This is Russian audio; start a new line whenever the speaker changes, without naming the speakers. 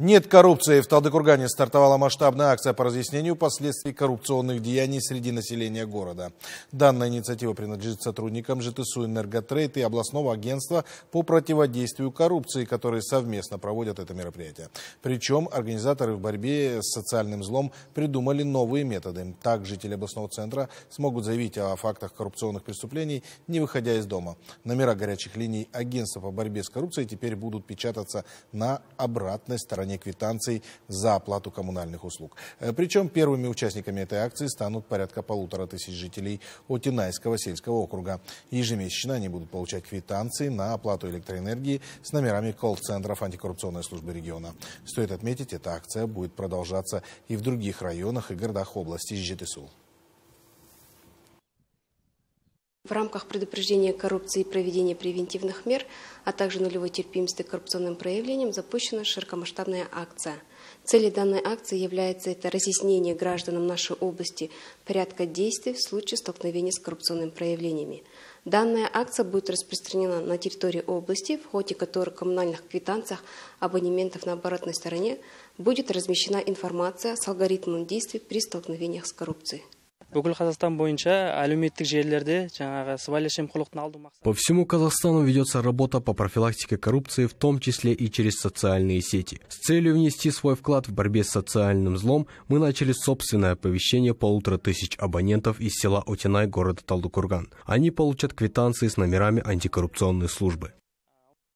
Нет коррупции. В Талдыкургане стартовала масштабная акция по разъяснению последствий коррупционных деяний среди населения города. Данная инициатива принадлежит сотрудникам ЖТСУ «Энерготрейд» и областного агентства по противодействию коррупции, которые совместно проводят это мероприятие. Причем организаторы в борьбе с социальным злом придумали новые методы. Так жители областного центра смогут заявить о фактах коррупционных преступлений, не выходя из дома. Номера горячих линий агентства по борьбе с коррупцией теперь будут печататься на обратной стороне стране квитанций за оплату коммунальных услуг. Э, причем первыми участниками этой акции станут порядка полутора тысяч жителей Отинайского сельского округа. Ежемесячно они будут получать квитанции на оплату электроэнергии с номерами колл-центров антикоррупционной службы региона. Стоит отметить, эта акция будет продолжаться и в других районах и городах области ЖТСУ.
В рамках предупреждения коррупции и проведения превентивных мер, а также нулевой терпимости к коррупционным проявлениям запущена широкомасштабная акция. Целью данной акции является это разъяснение гражданам нашей области порядка действий в случае столкновения с коррупционными проявлениями. Данная акция будет распространена на территории области, в ходе которой в коммунальных квитанциях абонементов на оборотной стороне будет размещена информация с алгоритмом действий при столкновениях с коррупцией
бүкіл қазақстан бойынша әлеуметтік желілерде жаңағы сыбайлас жемқорлықтың алду мақсаты по
всему казахстану ведется работа по профилактике коррупции в том числе и через социальные сети с целью внести свой вклад в борьбе с социальным злом мы начали собственное оповещение полутора тысяч абонентов из села отинай города талдыкурган они получат квитанции с номерами антикоррупционной службы